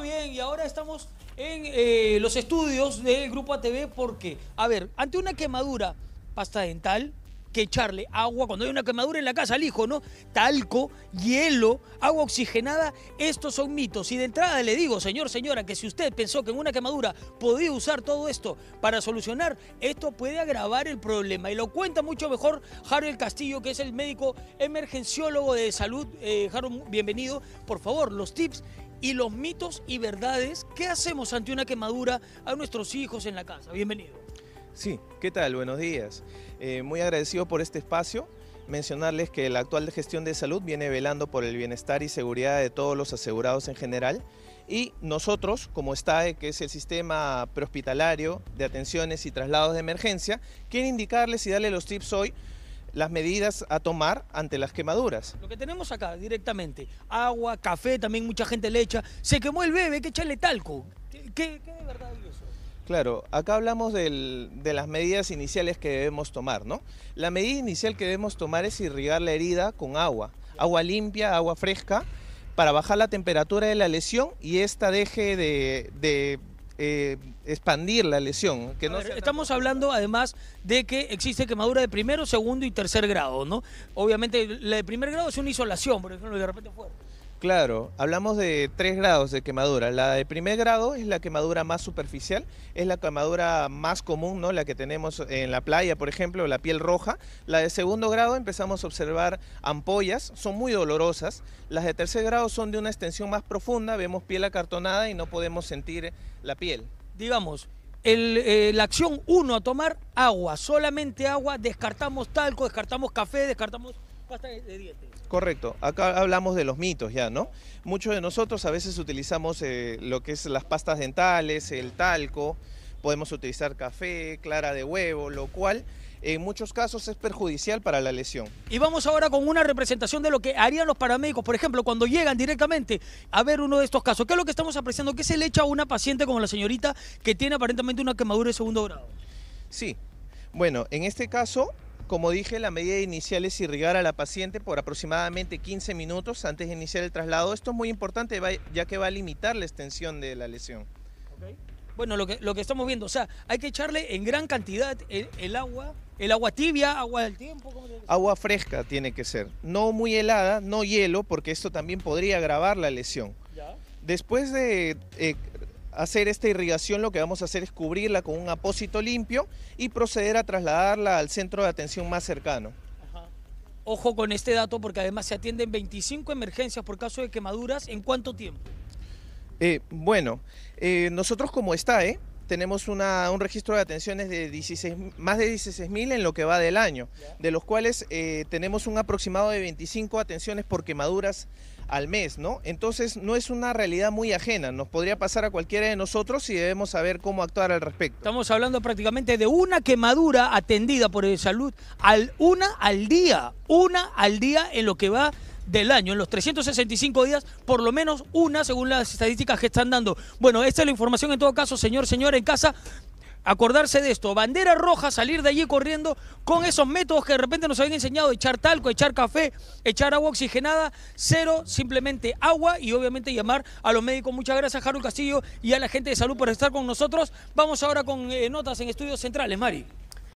bien, y ahora estamos en eh, los estudios del Grupo ATV porque, a ver, ante una quemadura, pasta dental, que echarle agua cuando hay una quemadura en la casa al hijo, ¿no? Talco, hielo, agua oxigenada, estos son mitos. Y de entrada le digo, señor, señora, que si usted pensó que en una quemadura podía usar todo esto para solucionar, esto puede agravar el problema. Y lo cuenta mucho mejor Harold Castillo, que es el médico emergenciólogo de salud. Eh, Harold, bienvenido. Por favor, los tips y los mitos y verdades. ¿Qué hacemos ante una quemadura a nuestros hijos en la casa? Bienvenido. Sí, ¿qué tal? Buenos días. Eh, muy agradecido por este espacio. Mencionarles que la actual gestión de salud viene velando por el bienestar y seguridad de todos los asegurados en general y nosotros, como está que es el sistema prehospitalario de atenciones y traslados de emergencia, quiero indicarles y darle los tips hoy las medidas a tomar ante las quemaduras. Lo que tenemos acá directamente, agua, café, también mucha gente le echa, se quemó el bebé, hay que echarle talco. verdad? Claro, acá hablamos de las medidas iniciales que debemos tomar, ¿no? La medida inicial que debemos tomar es irrigar la herida con agua, agua limpia, agua fresca, para bajar la temperatura de la lesión y esta deje de, eh, expandir la lesión. estamos hablando además de que existe quemadura de primero, segundo y tercer grado, ¿no? Obviamente la de primer grado es una isolación, por ejemplo, de repente fuerte. Claro, hablamos de tres grados de quemadura. La de primer grado es la quemadura más superficial, es la quemadura más común, ¿no? La que tenemos en la playa, por ejemplo, la piel roja. La de segundo grado empezamos a observar ampollas, son muy dolorosas. Las de tercer grado son de una extensión más profunda, vemos piel acartonada y no podemos sentir la piel. Digamos, eh, la acción uno a tomar agua, solamente agua, descartamos talco, descartamos café, descartamos pasta de dientes. Correcto, acá hablamos de los mitos ya, ¿no? Muchos de nosotros a veces utilizamos eh, lo que es las pastas dentales, el talco, podemos utilizar café, clara de huevo, lo cual en muchos casos es perjudicial para la lesión. Y vamos ahora con una representación de lo que harían los paramédicos, por ejemplo, cuando llegan directamente a ver uno de estos casos. ¿Qué es lo que estamos apreciando? ¿Qué se le echa a una paciente como la señorita que tiene aparentemente una quemadura de segundo grado? Sí, bueno, en este caso como dije, la medida inicial es irrigar a la paciente por aproximadamente 15 minutos antes de iniciar el traslado. Esto es muy importante ya que va a limitar la extensión de la lesión. Bueno, lo que, estamos viendo, o sea, hay que echarle en gran cantidad el, agua, el agua tibia, agua del tiempo. Agua fresca tiene que ser, no muy helada, no hielo, porque esto también podría agravar la lesión. Después de eh, hacer esta irrigación lo que vamos a hacer es cubrirla con un apósito limpio y proceder a trasladarla al centro de atención más cercano. Ojo con este dato porque además se atienden 25 emergencias por caso de quemaduras. ¿En cuánto tiempo? Eh, bueno, eh, nosotros como está, ¿eh? tenemos una, un registro de atenciones de 16, más de 16.000 en lo que va del año, de los cuales eh, tenemos un aproximado de 25 atenciones por quemaduras al mes, ¿no? Entonces no es una realidad muy ajena, nos podría pasar a cualquiera de nosotros y debemos saber cómo actuar al respecto. Estamos hablando prácticamente de una quemadura atendida por el salud, al, una al día, una al día en lo que va del año. En los 365 días, por lo menos una, según las estadísticas que están dando. Bueno, esta es la información en todo caso, señor, señora en casa acordarse de esto. Bandera roja, salir de allí corriendo con esos métodos que de repente nos habían enseñado, echar talco, echar café, echar agua oxigenada, cero, simplemente agua y obviamente llamar a los médicos. Muchas gracias, Harold Castillo, y a la gente de salud por estar con nosotros. Vamos ahora con eh, notas en estudios centrales, Mari.